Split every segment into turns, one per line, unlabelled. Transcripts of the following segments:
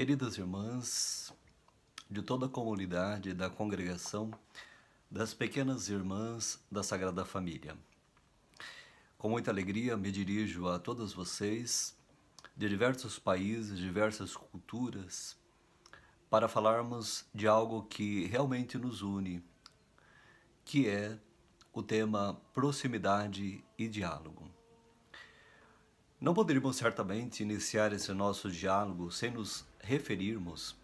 Queridas irmãs de toda a comunidade da congregação das pequenas irmãs da Sagrada Família, com muita alegria me dirijo a todas vocês de diversos países, diversas culturas, para falarmos de algo que realmente nos une, que é o tema proximidade e diálogo. Não poderíamos certamente iniciar esse nosso diálogo sem nos referirmos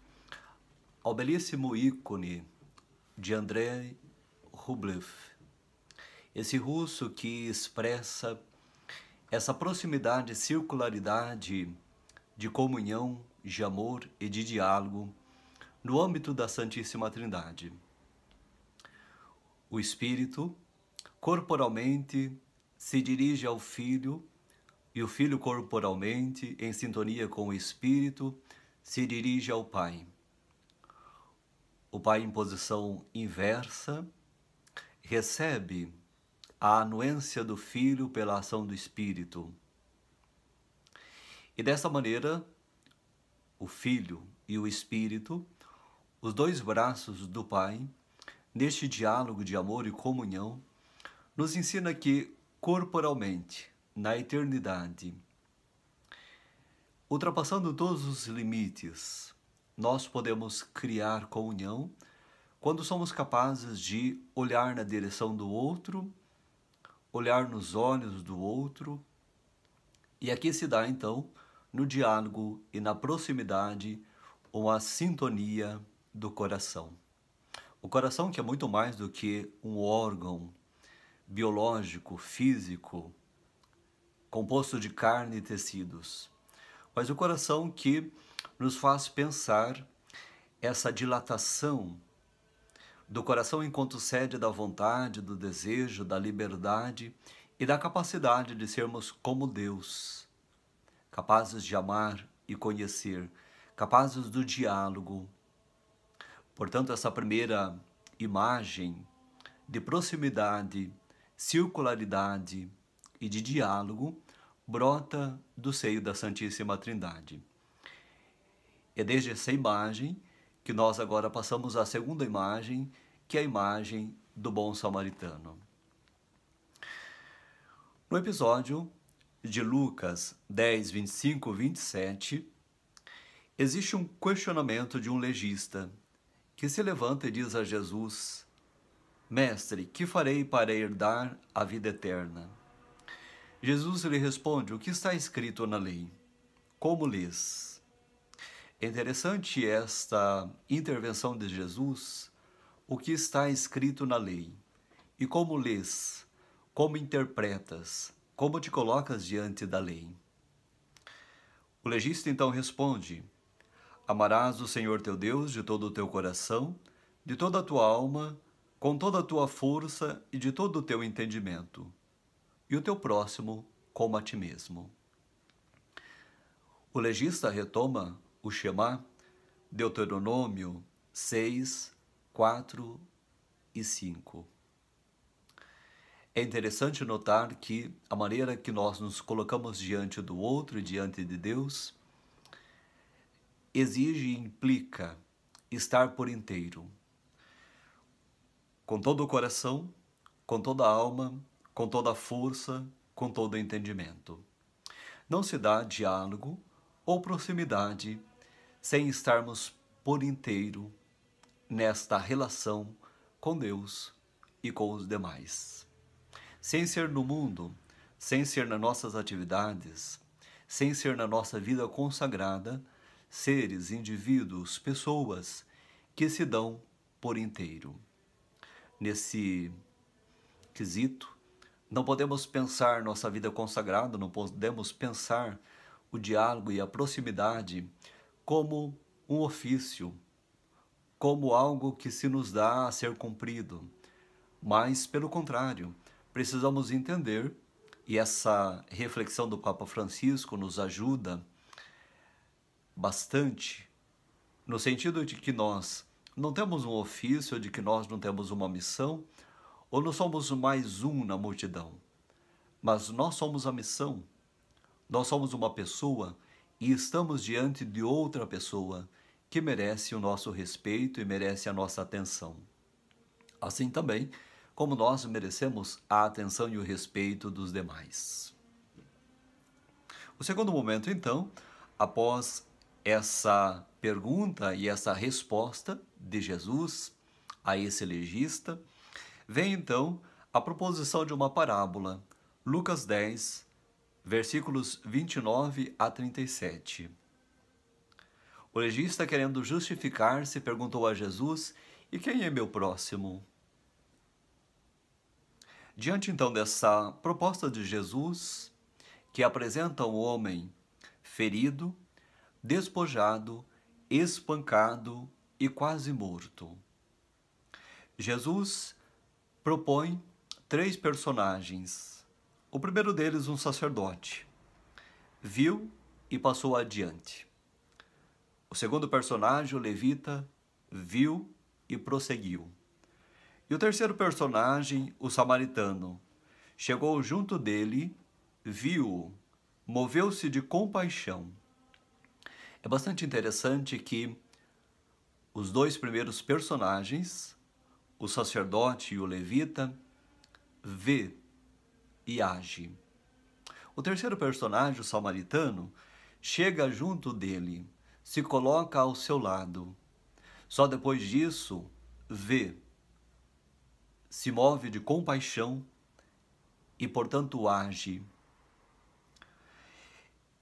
ao belíssimo ícone de Andrei Rublev, esse russo que expressa essa proximidade, circularidade de comunhão, de amor e de diálogo no âmbito da Santíssima Trindade. O Espírito corporalmente se dirige ao Filho e o filho corporalmente, em sintonia com o espírito, se dirige ao pai. O pai, em posição inversa, recebe a anuência do filho pela ação do espírito. E dessa maneira, o filho e o espírito, os dois braços do pai, neste diálogo de amor e comunhão, nos ensina que corporalmente na eternidade. Ultrapassando todos os limites, nós podemos criar comunhão quando somos capazes de olhar na direção do outro, olhar nos olhos do outro. E aqui se dá então no diálogo e na proximidade uma sintonia do coração. O coração que é muito mais do que um órgão biológico, físico, composto de carne e tecidos, mas o coração que nos faz pensar essa dilatação do coração enquanto sede da vontade, do desejo, da liberdade e da capacidade de sermos como Deus, capazes de amar e conhecer, capazes do diálogo. Portanto, essa primeira imagem de proximidade, circularidade e de diálogo brota do seio da Santíssima Trindade. É desde essa imagem que nós agora passamos à segunda imagem, que é a imagem do bom samaritano. No episódio de Lucas 10, 25, 27, existe um questionamento de um legista que se levanta e diz a Jesus: Mestre, que farei para herdar a vida eterna? Jesus lhe responde: O que está escrito na lei? Como lês? É interessante esta intervenção de Jesus. O que está escrito na lei? E como lês? Como interpretas? Como te colocas diante da lei? O legista então responde: Amarás o Senhor teu Deus de todo o teu coração, de toda a tua alma, com toda a tua força e de todo o teu entendimento e o teu próximo como a ti mesmo. O legista retoma o Shema, Deuteronômio 6, 4 e 5. É interessante notar que a maneira que nós nos colocamos diante do outro, diante de Deus, exige e implica estar por inteiro, com todo o coração, com toda a alma, com toda a força, com todo entendimento. Não se dá diálogo ou proximidade sem estarmos por inteiro nesta relação com Deus e com os demais. Sem ser no mundo, sem ser nas nossas atividades, sem ser na nossa vida consagrada, seres, indivíduos, pessoas que se dão por inteiro. Nesse quesito, não podemos pensar nossa vida consagrada, não podemos pensar o diálogo e a proximidade como um ofício, como algo que se nos dá a ser cumprido. Mas, pelo contrário, precisamos entender, e essa reflexão do Papa Francisco nos ajuda bastante, no sentido de que nós não temos um ofício, de que nós não temos uma missão, ou não somos mais um na multidão, mas nós somos a missão. Nós somos uma pessoa e estamos diante de outra pessoa que merece o nosso respeito e merece a nossa atenção. Assim também, como nós merecemos a atenção e o respeito dos demais. O segundo momento, então, após essa pergunta e essa resposta de Jesus a esse legista, Vem então a proposição de uma parábola, Lucas 10, versículos 29 a 37. O legista, querendo justificar-se, perguntou a Jesus: E quem é meu próximo? Diante então dessa proposta de Jesus, que apresenta um homem ferido, despojado, espancado e quase morto, Jesus propõe três personagens. O primeiro deles, um sacerdote, viu e passou adiante. O segundo personagem, o levita, viu e prosseguiu. E o terceiro personagem, o samaritano, chegou junto dele, viu-o, moveu-se de compaixão. É bastante interessante que os dois primeiros personagens o sacerdote e o levita, vê e age. O terceiro personagem, o samaritano, chega junto dele, se coloca ao seu lado. Só depois disso, vê, se move de compaixão e, portanto, age.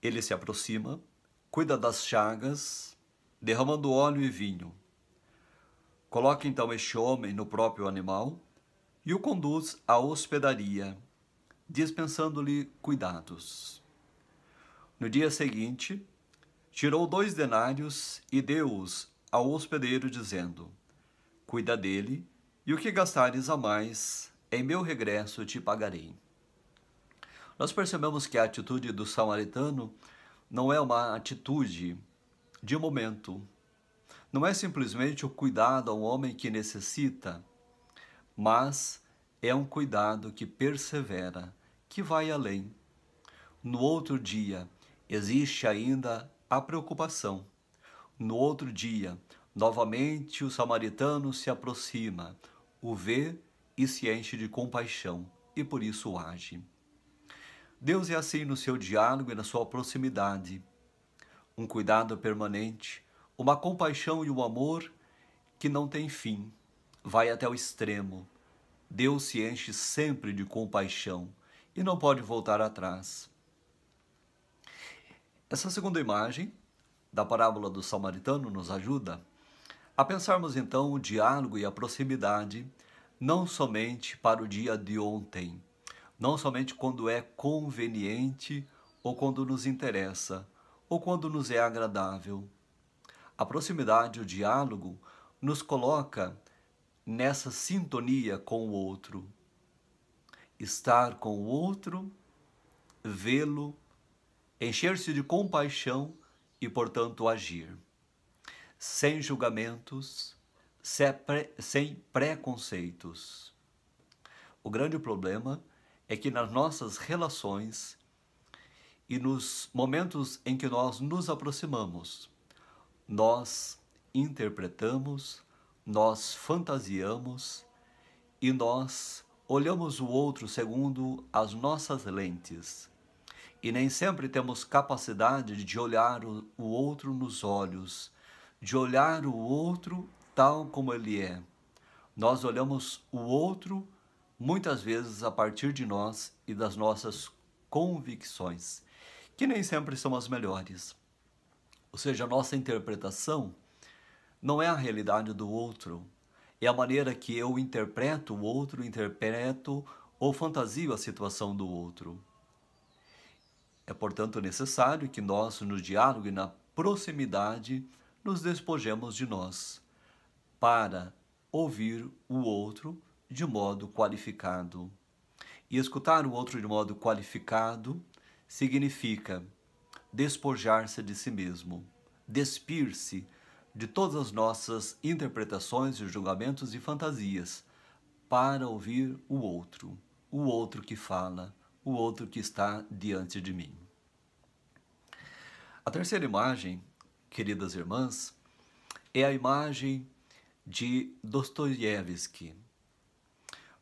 Ele se aproxima, cuida das chagas, derramando óleo e vinho. Coloca então este homem no próprio animal e o conduz à hospedaria, dispensando-lhe cuidados. No dia seguinte, tirou dois denários e deu-os ao hospedeiro, dizendo: Cuida dele, e o que gastares a mais, em meu regresso te pagarei. Nós percebemos que a atitude do samaritano não é uma atitude de momento, não é simplesmente o cuidado ao homem que necessita, mas é um cuidado que persevera, que vai além. No outro dia, existe ainda a preocupação. No outro dia, novamente o samaritano se aproxima, o vê e se enche de compaixão e por isso age. Deus é assim no seu diálogo e na sua proximidade. Um cuidado permanente, uma compaixão e um amor que não tem fim, vai até o extremo. Deus se enche sempre de compaixão e não pode voltar atrás. Essa segunda imagem da parábola do samaritano nos ajuda a pensarmos então o diálogo e a proximidade não somente para o dia de ontem, não somente quando é conveniente ou quando nos interessa ou quando nos é agradável, a proximidade, o diálogo, nos coloca nessa sintonia com o outro. Estar com o outro, vê-lo, encher-se de compaixão e, portanto, agir. Sem julgamentos, é sem preconceitos. O grande problema é que nas nossas relações e nos momentos em que nós nos aproximamos, nós interpretamos, nós fantasiamos e nós olhamos o outro segundo as nossas lentes. E nem sempre temos capacidade de olhar o outro nos olhos, de olhar o outro tal como ele é. Nós olhamos o outro muitas vezes a partir de nós e das nossas convicções, que nem sempre são as melhores. Ou seja, a nossa interpretação não é a realidade do outro, é a maneira que eu interpreto o outro, interpreto ou fantasio a situação do outro. É, portanto, necessário que nós, no diálogo e na proximidade, nos despojemos de nós, para ouvir o outro de modo qualificado. E escutar o outro de modo qualificado significa despojar-se de si mesmo, despir-se de todas as nossas interpretações e julgamentos e fantasias, para ouvir o outro, o outro que fala, o outro que está diante de mim. A terceira imagem, queridas irmãs, é a imagem de Dostoiévski.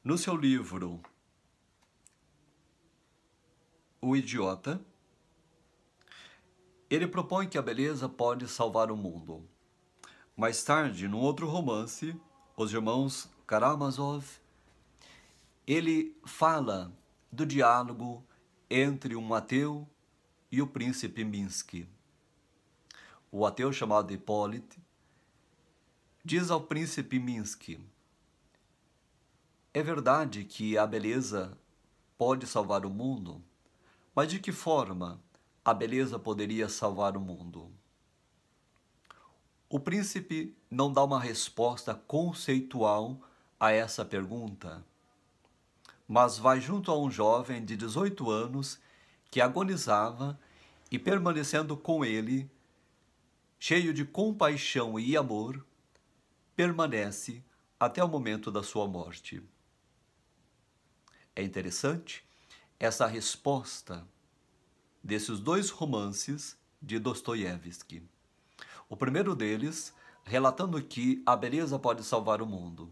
No seu livro O Idiota, ele propõe que a beleza pode salvar o mundo. Mais tarde, num outro romance, Os Irmãos Karamazov, ele fala do diálogo entre um ateu e o príncipe Minsky. O ateu chamado Hipólite diz ao príncipe Minsky: É verdade que a beleza pode salvar o mundo, mas de que forma? a beleza poderia salvar o mundo. O príncipe não dá uma resposta conceitual a essa pergunta, mas vai junto a um jovem de 18 anos que agonizava e permanecendo com ele, cheio de compaixão e amor, permanece até o momento da sua morte. É interessante essa resposta desses dois romances de Dostoiévski. O primeiro deles, relatando que a beleza pode salvar o mundo.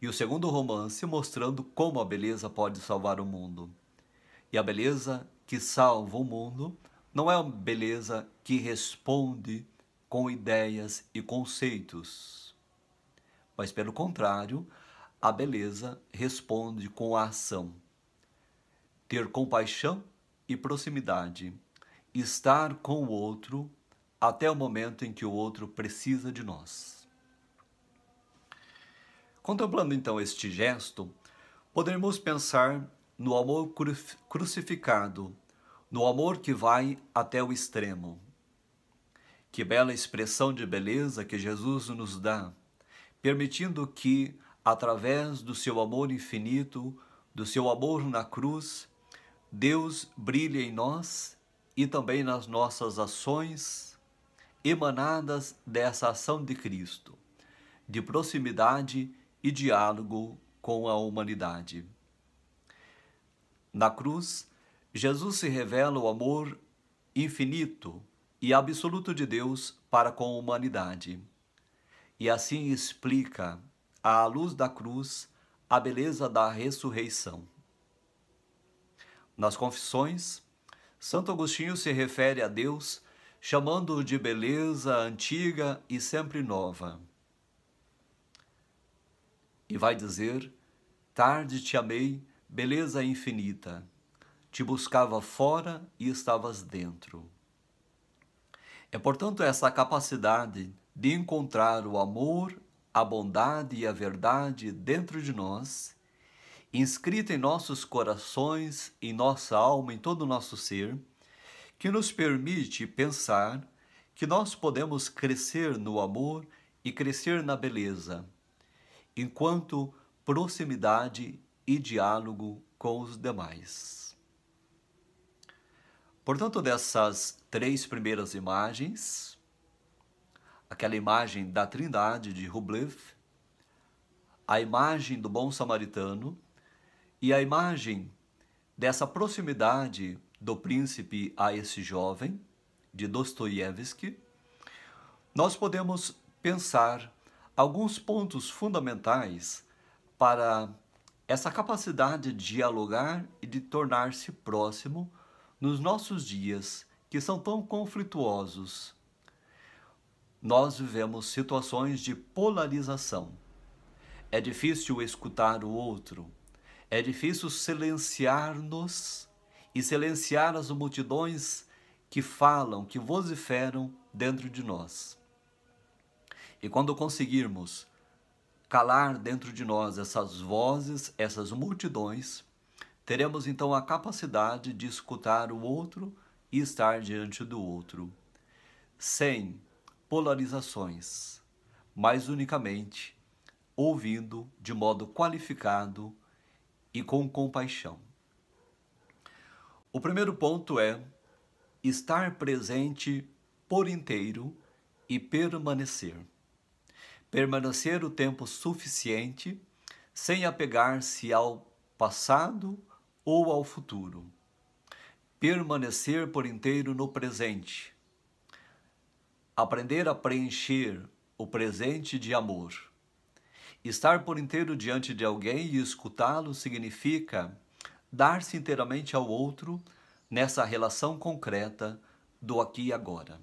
E o segundo romance, mostrando como a beleza pode salvar o mundo. E a beleza que salva o mundo não é uma beleza que responde com ideias e conceitos, mas, pelo contrário, a beleza responde com a ação. Ter compaixão e proximidade, estar com o outro até o momento em que o outro precisa de nós. Contemplando então este gesto, poderemos pensar no amor crucificado, no amor que vai até o extremo. Que bela expressão de beleza que Jesus nos dá, permitindo que, através do seu amor infinito, do seu amor na cruz, Deus brilha em nós e também nas nossas ações emanadas dessa ação de Cristo, de proximidade e diálogo com a humanidade. Na cruz, Jesus se revela o amor infinito e absoluto de Deus para com a humanidade. E assim explica, à luz da cruz, a beleza da ressurreição. Nas Confissões, Santo Agostinho se refere a Deus chamando-o de beleza antiga e sempre nova. E vai dizer: Tarde te amei, beleza infinita. Te buscava fora e estavas dentro. É, portanto, essa capacidade de encontrar o amor, a bondade e a verdade dentro de nós inscrita em nossos corações, em nossa alma, em todo o nosso ser, que nos permite pensar que nós podemos crescer no amor e crescer na beleza, enquanto proximidade e diálogo com os demais. Portanto, dessas três primeiras imagens, aquela imagem da Trindade de Rublev, a imagem do Bom Samaritano e a imagem dessa proximidade do príncipe a esse jovem, de Dostoiévski, nós podemos pensar alguns pontos fundamentais para essa capacidade de dialogar e de tornar-se próximo nos nossos dias que são tão conflituosos. Nós vivemos situações de polarização. É difícil escutar o outro, é difícil silenciar-nos e silenciar as multidões que falam, que vociferam dentro de nós. E quando conseguirmos calar dentro de nós essas vozes, essas multidões, teremos então a capacidade de escutar o outro e estar diante do outro, sem polarizações, mas unicamente ouvindo de modo qualificado e com compaixão. O primeiro ponto é estar presente por inteiro e permanecer. Permanecer o tempo suficiente sem apegar-se ao passado ou ao futuro. Permanecer por inteiro no presente. Aprender a preencher o presente de amor Estar por inteiro diante de alguém e escutá-lo significa dar-se inteiramente ao outro nessa relação concreta do aqui e agora.